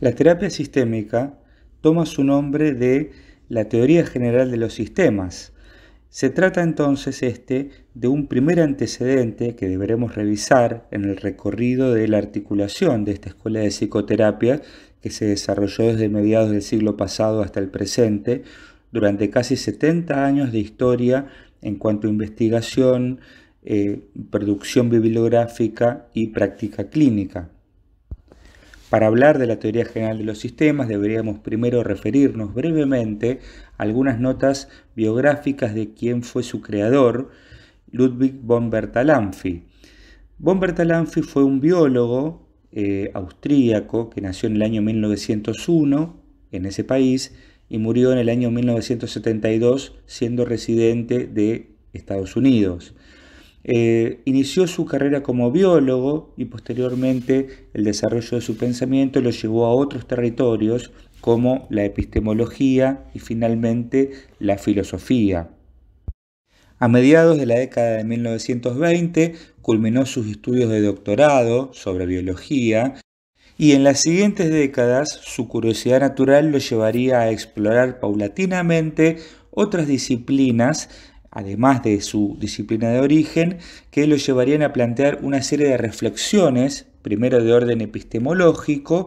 La terapia sistémica toma su nombre de la teoría general de los sistemas. Se trata entonces este de un primer antecedente que deberemos revisar en el recorrido de la articulación de esta escuela de psicoterapia que se desarrolló desde mediados del siglo pasado hasta el presente, durante casi 70 años de historia en cuanto a investigación, eh, producción bibliográfica y práctica clínica. Para hablar de la teoría general de los sistemas deberíamos primero referirnos brevemente a algunas notas biográficas de quien fue su creador, Ludwig von Bertalanffy. Von Bertalanffy fue un biólogo eh, austríaco que nació en el año 1901 en ese país y murió en el año 1972 siendo residente de Estados Unidos. Eh, inició su carrera como biólogo y posteriormente el desarrollo de su pensamiento lo llevó a otros territorios como la epistemología y finalmente la filosofía. A mediados de la década de 1920 culminó sus estudios de doctorado sobre biología y en las siguientes décadas su curiosidad natural lo llevaría a explorar paulatinamente otras disciplinas además de su disciplina de origen, que lo llevarían a plantear una serie de reflexiones, primero de orden epistemológico,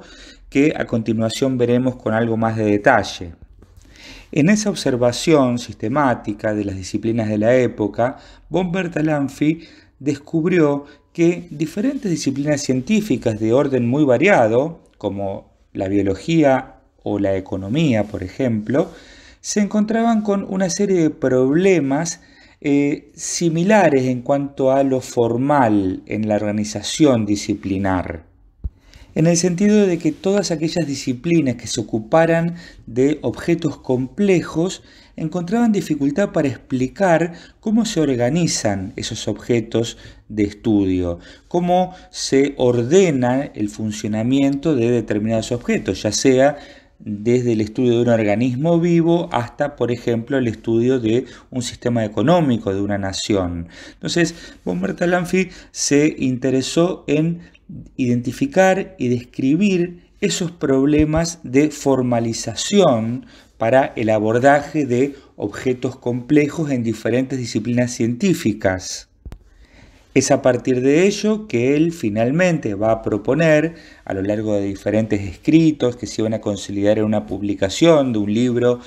que a continuación veremos con algo más de detalle. En esa observación sistemática de las disciplinas de la época, von Bertalanffy descubrió que diferentes disciplinas científicas de orden muy variado, como la biología o la economía, por ejemplo, se encontraban con una serie de problemas eh, similares en cuanto a lo formal en la organización disciplinar en el sentido de que todas aquellas disciplinas que se ocuparan de objetos complejos encontraban dificultad para explicar cómo se organizan esos objetos de estudio, cómo se ordena el funcionamiento de determinados objetos, ya sea desde el estudio de un organismo vivo hasta, por ejemplo, el estudio de un sistema económico de una nación. Entonces, Bomberta Bertalanffy se interesó en identificar y describir esos problemas de formalización para el abordaje de objetos complejos en diferentes disciplinas científicas. Es a partir de ello que él finalmente va a proponer, a lo largo de diferentes escritos que se iban a consolidar en una publicación de un libro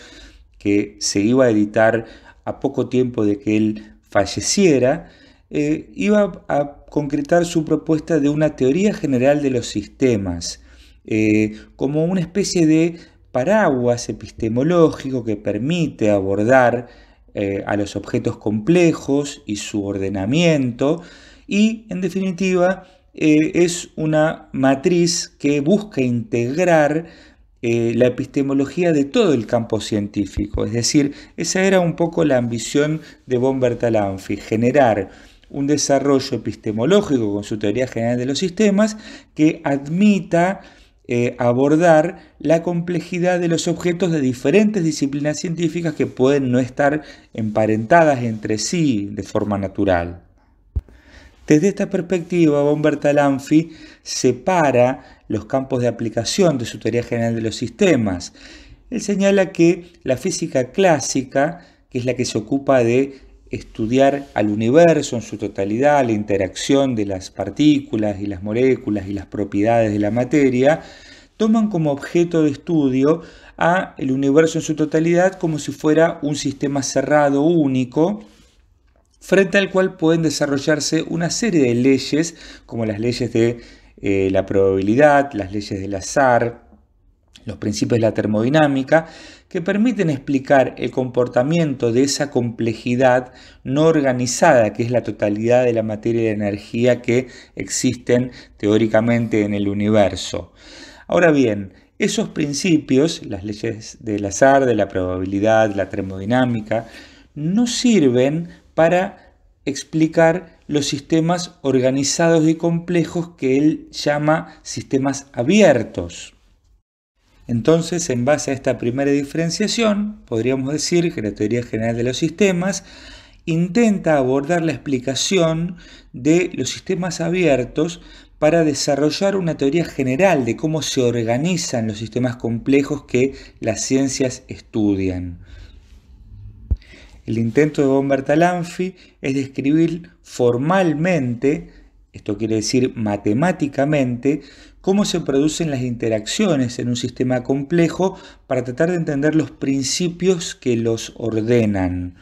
que se iba a editar a poco tiempo de que él falleciera, eh, iba a concretar su propuesta de una teoría general de los sistemas, eh, como una especie de paraguas epistemológico que permite abordar eh, a los objetos complejos y su ordenamiento y en definitiva eh, es una matriz que busca integrar eh, la epistemología de todo el campo científico. Es decir, esa era un poco la ambición de von Bertalanffy, generar un desarrollo epistemológico con su teoría general de los sistemas que admita eh, abordar la complejidad de los objetos de diferentes disciplinas científicas que pueden no estar emparentadas entre sí de forma natural. Desde esta perspectiva, Bomberta Bertalanffy separa los campos de aplicación de su teoría general de los sistemas. Él señala que la física clásica, que es la que se ocupa de estudiar al universo en su totalidad, la interacción de las partículas y las moléculas y las propiedades de la materia, toman como objeto de estudio a el universo en su totalidad como si fuera un sistema cerrado único frente al cual pueden desarrollarse una serie de leyes como las leyes de eh, la probabilidad, las leyes del azar, los principios de la termodinámica, que permiten explicar el comportamiento de esa complejidad no organizada, que es la totalidad de la materia y la energía que existen teóricamente en el universo. Ahora bien, esos principios, las leyes del azar, de la probabilidad, la termodinámica, no sirven para explicar los sistemas organizados y complejos que él llama sistemas abiertos. Entonces, en base a esta primera diferenciación, podríamos decir que la teoría general de los sistemas intenta abordar la explicación de los sistemas abiertos para desarrollar una teoría general de cómo se organizan los sistemas complejos que las ciencias estudian. El intento de von Bertalanffy es describir formalmente, esto quiere decir matemáticamente, cómo se producen las interacciones en un sistema complejo para tratar de entender los principios que los ordenan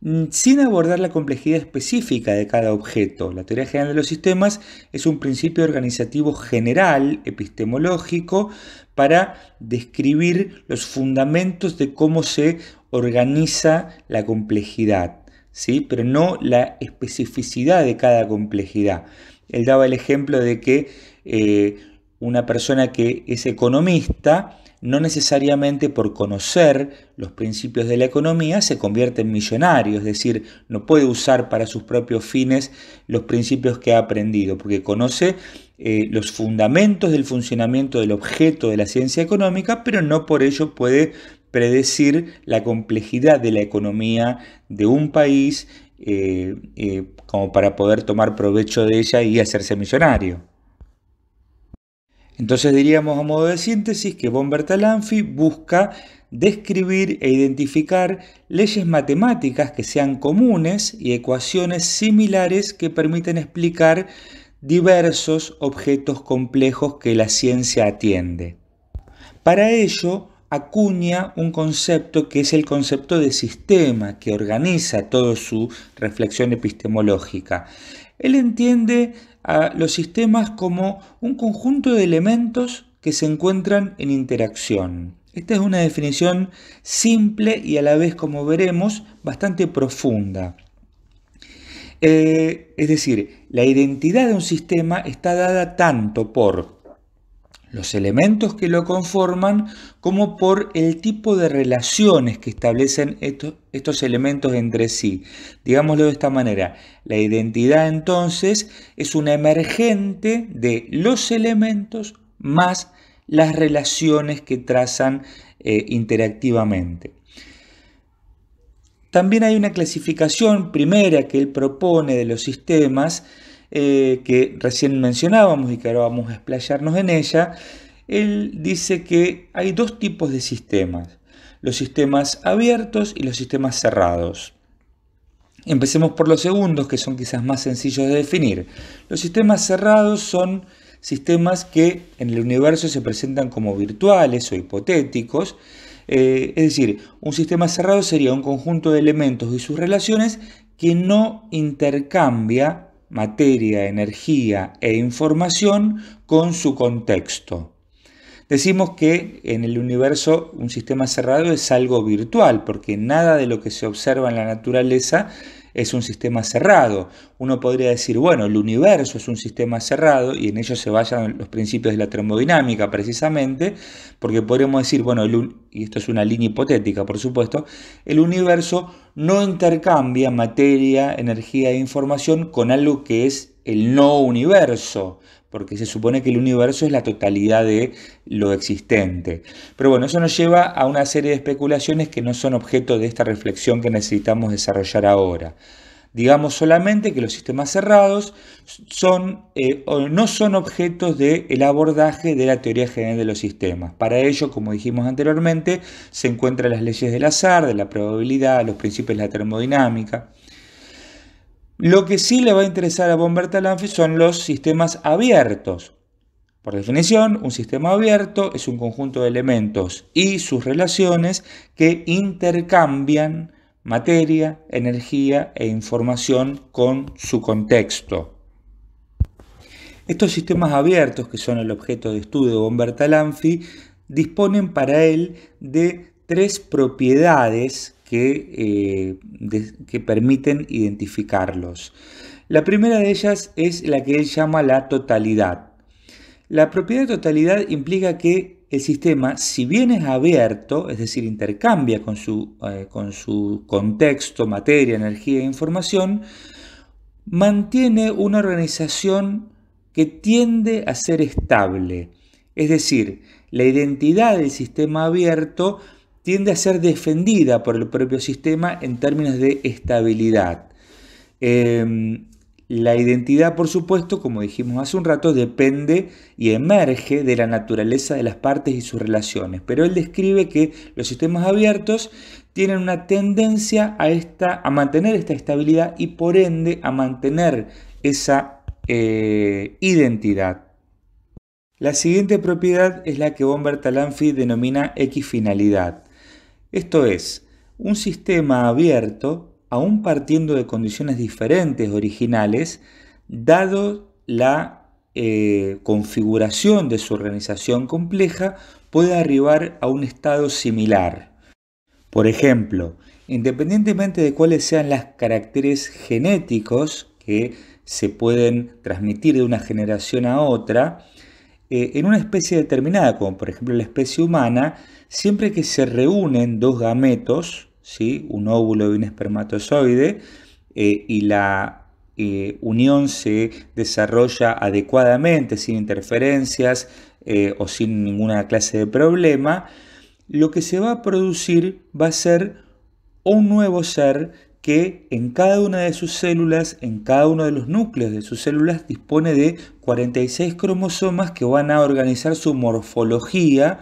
mm, sin abordar la complejidad específica de cada objeto. La teoría general de los sistemas es un principio organizativo general, epistemológico, para describir los fundamentos de cómo se organiza la complejidad, ¿sí? pero no la especificidad de cada complejidad. Él daba el ejemplo de que eh, una persona que es economista, no necesariamente por conocer los principios de la economía se convierte en millonario, es decir, no puede usar para sus propios fines los principios que ha aprendido, porque conoce eh, los fundamentos del funcionamiento del objeto de la ciencia económica, pero no por ello puede predecir la complejidad de la economía de un país eh, eh, como para poder tomar provecho de ella y hacerse millonario. Entonces diríamos a modo de síntesis que von Bertalanffy busca describir e identificar leyes matemáticas que sean comunes y ecuaciones similares que permiten explicar diversos objetos complejos que la ciencia atiende. Para ello, acuña un concepto que es el concepto de sistema que organiza toda su reflexión epistemológica. Él entiende a los sistemas como un conjunto de elementos que se encuentran en interacción. Esta es una definición simple y a la vez, como veremos, bastante profunda. Eh, es decir, la identidad de un sistema está dada tanto por los elementos que lo conforman como por el tipo de relaciones que establecen estos, elementos entre sí. Digámoslo de esta manera, la identidad entonces es una emergente de los elementos más las relaciones que trazan eh, interactivamente. También hay una clasificación primera que él propone de los sistemas eh, que recién mencionábamos y que ahora vamos a explayarnos en ella, él dice que hay dos tipos de sistemas, los sistemas abiertos y los sistemas cerrados. Empecemos por los segundos, que son quizás más sencillos de definir. Los sistemas cerrados son sistemas que en el universo se presentan como virtuales o hipotéticos. Eh, es decir, un sistema cerrado sería un conjunto de elementos y sus relaciones que no intercambia materia, energía e información con su contexto. Decimos que en el universo un sistema cerrado es algo virtual, porque nada de lo que se observa en la naturaleza es un sistema cerrado. Uno podría decir, bueno, el universo es un sistema cerrado y en ello se vayan los principios de la termodinámica precisamente, porque podríamos decir, bueno, y esto es una línea hipotética, por supuesto, el universo no intercambia materia, energía e información con algo que es el no universo porque se supone que el universo es la totalidad de lo existente. Pero bueno, eso nos lleva a una serie de especulaciones que no son objeto de esta reflexión que necesitamos desarrollar ahora. Digamos solamente que los sistemas cerrados son, eh, no son objeto del el abordaje de la teoría general de los sistemas. Para ello, como dijimos anteriormente, se encuentran las leyes del azar, de la probabilidad, los principios de la termodinámica. Lo que sí le va a interesar a von Bertalanffy son los sistemas abiertos. Por definición, un sistema abierto es un conjunto de elementos y sus relaciones que intercambian materia, energía e información con su contexto. Estos sistemas abiertos, que son el objeto de estudio de von Bertalanffy, disponen para él de tres propiedades que, eh, que permiten identificarlos. La primera de ellas es la que él llama la totalidad. La propiedad de totalidad implica que el sistema, si bien es abierto, es decir, intercambia con su, eh, con su contexto, materia, energía e información, mantiene una organización que tiende a ser estable. Es decir, la identidad del sistema abierto tiende a ser defendida por el propio sistema en términos de estabilidad. Em, la identidad, por supuesto, como dijimos hace un rato, depende y emerge de la naturaleza de las partes y sus relaciones, pero él describe que los sistemas abiertos tienen una tendencia a, esta, a mantener esta estabilidad y por ende a mantener esa eh, identidad. La siguiente propiedad es la que von Bertalanffy denomina X-finalidad. Esto es, un sistema abierto, aún partiendo de condiciones diferentes originales, dado la eh, configuración de su organización compleja, puede arribar a un estado similar. Por ejemplo, independientemente de cuáles sean los caracteres genéticos que se pueden transmitir de una generación a otra, eh, en una especie determinada, como por ejemplo la especie humana, siempre que se reúnen dos gametos, ¿sí? un óvulo y un espermatozoide, eh, y la eh, unión se desarrolla adecuadamente, sin interferencias o sin ninguna clase de problema, lo que se va a producir va a ser un nuevo ser que en cada una de sus células, en cada uno de los núcleos de sus células, dispone de 46 cromosomas que van a organizar su morfología.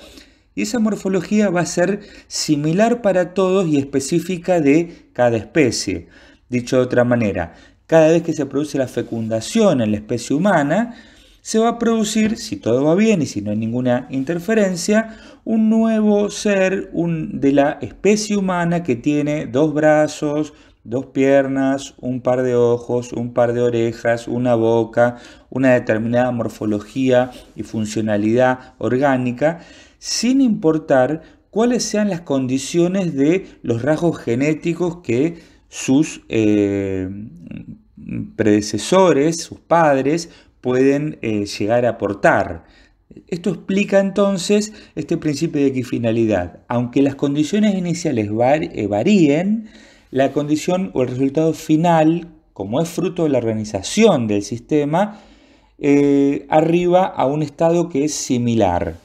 Y esa morfología va a ser similar para todos y específica de cada especie. Dicho de otra manera, cada vez que se produce la fecundación en la especie humana, se va a producir, si todo va bien y si no hay ninguna interferencia, un nuevo ser un, de la especie humana que tiene dos brazos, dos piernas, un par de ojos, un par de orejas, una boca, una determinada morfología y funcionalidad orgánica, sin importar cuáles sean las condiciones de los rasgos genéticos que sus eh, predecesores, sus padres, pueden eh, llegar a aportar. Esto explica entonces este principio de equifinalidad. Aunque las condiciones iniciales eh, varíen, la condición o el resultado final, como es fruto de la organización del sistema, eh, arriba a un estado que es similar.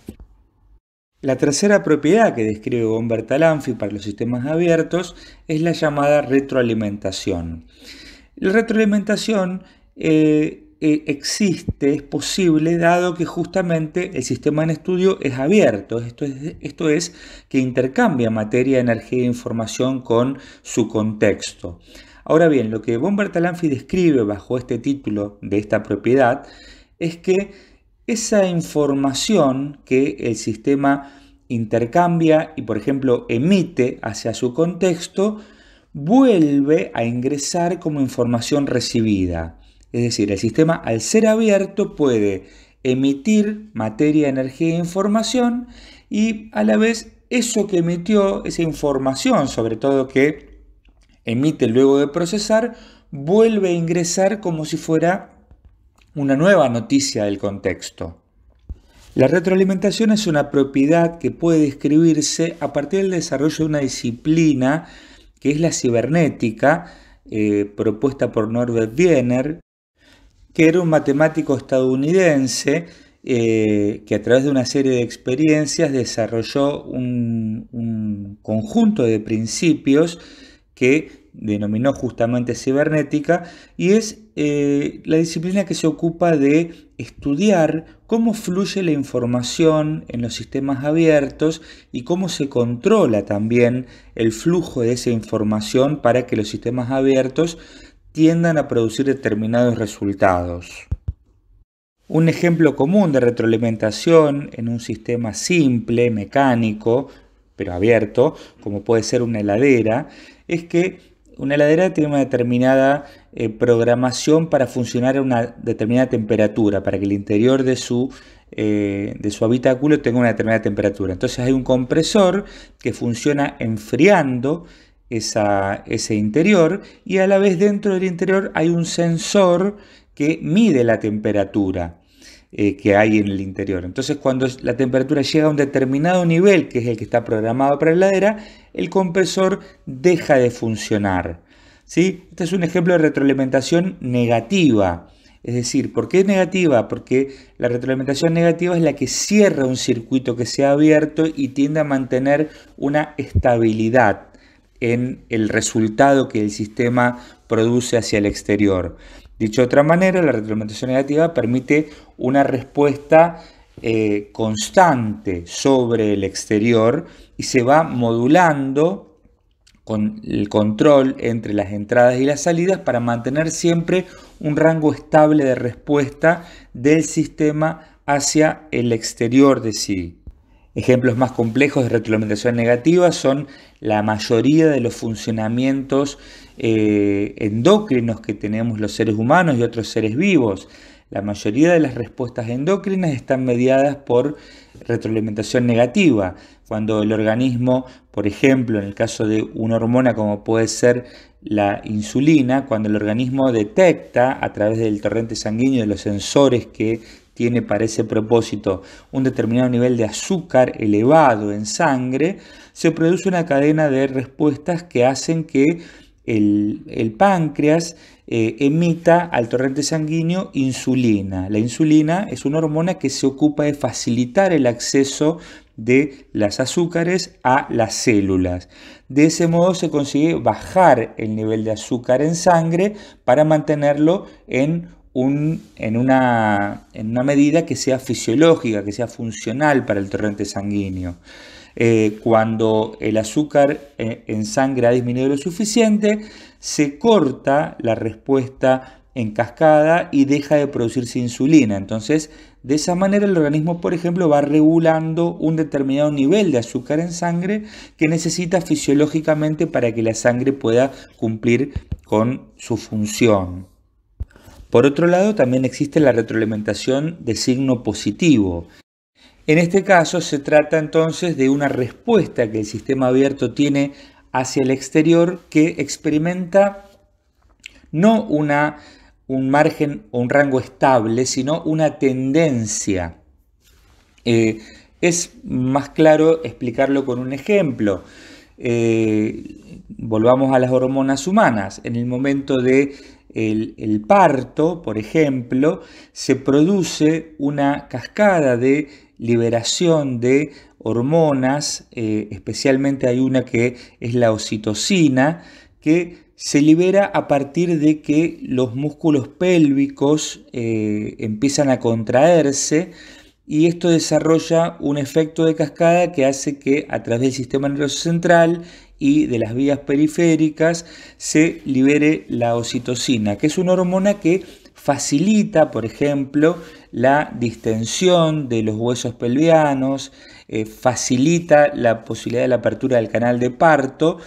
La tercera propiedad que describe von Bertalanffy para los sistemas abiertos es la llamada retroalimentación. La retroalimentación eh, eh, existe, es posible, dado que justamente el sistema en estudio es abierto. Esto es, esto es que intercambia materia, energía e información con su contexto. Ahora bien, lo que von Bertalanffy describe bajo este título de esta propiedad es que esa información que el sistema intercambia y, por ejemplo, emite hacia su contexto, vuelve a ingresar como información recibida. Es decir, el sistema al ser abierto puede emitir materia, energía e información y a la vez eso que emitió, esa información sobre todo que emite luego de procesar, vuelve a ingresar como si fuera una nueva noticia del contexto. La retroalimentación es una propiedad que puede describirse a partir del desarrollo de una disciplina que es la cibernética, eh, propuesta por Norbert Wiener, que era un matemático estadounidense eh, que a través de una serie de experiencias desarrolló un, conjunto de principios que denominó justamente cibernética y es eh, la disciplina que se ocupa de estudiar cómo fluye la información en los sistemas abiertos y cómo se controla también el flujo de esa información para que los sistemas abiertos tiendan a producir determinados resultados. Un ejemplo común de retroalimentación en un sistema simple, mecánico, pero abierto, como puede ser una heladera, es que una heladera tiene una determinada eh, programación para funcionar a una determinada temperatura, para que el interior de su, eh, de su habitáculo tenga una determinada temperatura. Entonces hay un compresor que funciona enfriando ese interior y a la vez dentro del interior hay un sensor que mide la temperatura eh, que hay en el interior. Entonces cuando la temperatura llega a un determinado nivel, que es el que está programado para la heladera, el compresor deja de funcionar. ¿sí? Este es un ejemplo de retroalimentación negativa. Es decir, ¿por qué es negativa? Porque la retroalimentación negativa es la que cierra un circuito que se ha abierto y tiende a mantener una estabilidad en el resultado que el sistema produce hacia el exterior. Dicho de otra manera, la retroalimentación negativa permite una respuesta eh, constante sobre el exterior y se va modulando con el control entre las entradas y las salidas para mantener siempre un rango estable de respuesta del sistema hacia el exterior de sí. Ejemplos más complejos de retroalimentación negativa son la mayoría de los funcionamientos eh, endócrinos que tenemos los seres humanos y otros seres vivos. La mayoría de las respuestas endócrinas están mediadas por retroalimentación negativa. Cuando el organismo, por ejemplo, en el caso de una hormona como puede ser la insulina, cuando el organismo detecta a través del torrente sanguíneo de los sensores que tiene para ese propósito un determinado nivel de azúcar elevado en sangre, se produce una cadena de respuestas que hacen que el, páncreas eh, emita al torrente sanguíneo insulina. La insulina es una hormona que se ocupa de facilitar el acceso de las azúcares a las células. De ese modo se consigue bajar el nivel de azúcar en sangre para mantenerlo en en, una, medida que sea fisiológica, que sea funcional para el torrente sanguíneo. Eh, cuando el azúcar en, eh, en sangre ha disminuido lo suficiente, se corta la respuesta en cascada y deja de producirse insulina. Entonces, de esa manera el organismo, por ejemplo, va regulando un determinado nivel de azúcar en sangre que necesita fisiológicamente para que la sangre pueda cumplir con su función. Por otro lado, también existe la retroalimentación de signo positivo. En este caso se trata entonces de una respuesta que el sistema abierto tiene hacia el exterior que experimenta no una, un margen o un rango estable, sino una tendencia. Eh, es más claro explicarlo con un ejemplo. Eh, volvamos a las hormonas humanas. En el momento de el, parto, por ejemplo, se produce una cascada de liberación de hormonas, eh, especialmente hay una que es la oxitocina, que se libera a partir de que los músculos pélvicos eh, empiezan a contraerse y esto desarrolla un efecto de cascada que hace que a través del sistema nervioso central y de las vías periféricas se libere la ocitocina, que es una hormona que facilita, por ejemplo, la distensión de los huesos pelvianos, eh, facilita la posibilidad de la apertura del canal de parto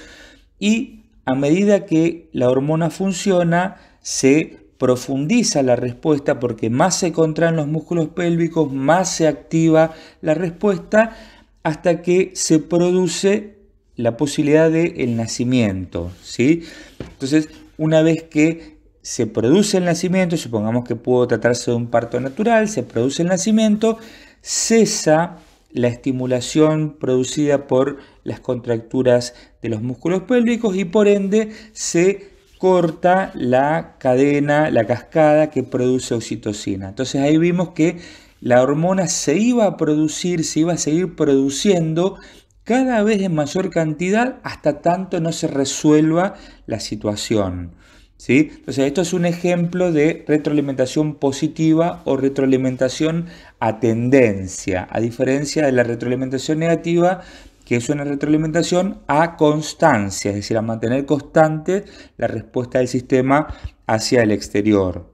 y a medida que la hormona funciona, se profundiza la respuesta porque más se contraen los músculos pélvicos, más se activa la respuesta hasta que se produce la posibilidad del el nacimiento. ¿sí? Entonces, una vez que se produce el nacimiento, supongamos que pudo tratarse de un parto natural, se produce el nacimiento, cesa la estimulación producida por las contracturas de los músculos pélvicos y por ende se corta la cadena, la cascada que produce oxitocina. Entonces ahí vimos que la hormona se iba a producir, se iba a seguir produciendo cada vez en mayor cantidad hasta tanto no se resuelva la situación. ¿sí? Entonces, esto es un ejemplo de retroalimentación positiva o retroalimentación a tendencia, a diferencia de la retroalimentación negativa, que es una retroalimentación a constancia, es decir, a mantener constante la respuesta del sistema hacia el exterior.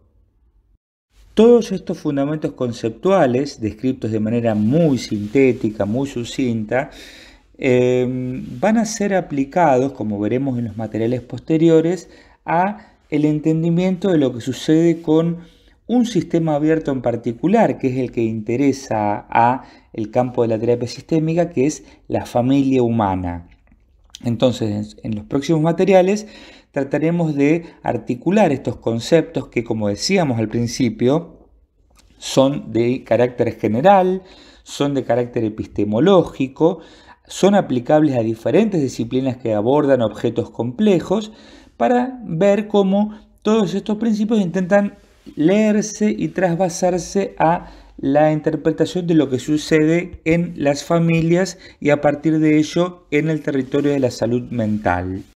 Todos estos fundamentos conceptuales, descritos de manera muy sintética, muy sucinta, Em, van a ser aplicados, como veremos en los materiales posteriores, a el entendimiento de lo que sucede con un sistema abierto en particular, que es el que interesa a el campo de la terapia sistémica, que es la familia humana. Entonces, en los próximos materiales trataremos de articular estos conceptos que, como decíamos al principio, son de carácter general, son de carácter epistemológico, son aplicables a diferentes disciplinas que abordan objetos complejos para ver cómo todos estos principios intentan leerse y trasvasarse a la interpretación de lo que sucede en las familias y a partir de ello en el territorio de la salud mental.